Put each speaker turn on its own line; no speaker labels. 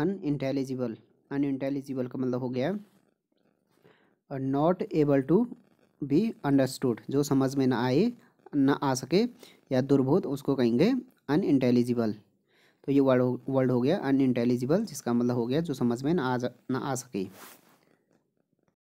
unintelligible unintelligible का मतलब हो गया और not able to be understood जो समझ में ना आए ना आ सके या दुर्बोध उसको कहेंगे अनइंटेलिजिबल तो ये वर्ड वर्ड हो गया अनइंटेलिजिबल जिसका मतलब हो गया जो समझ में ना आ जा ना आ सके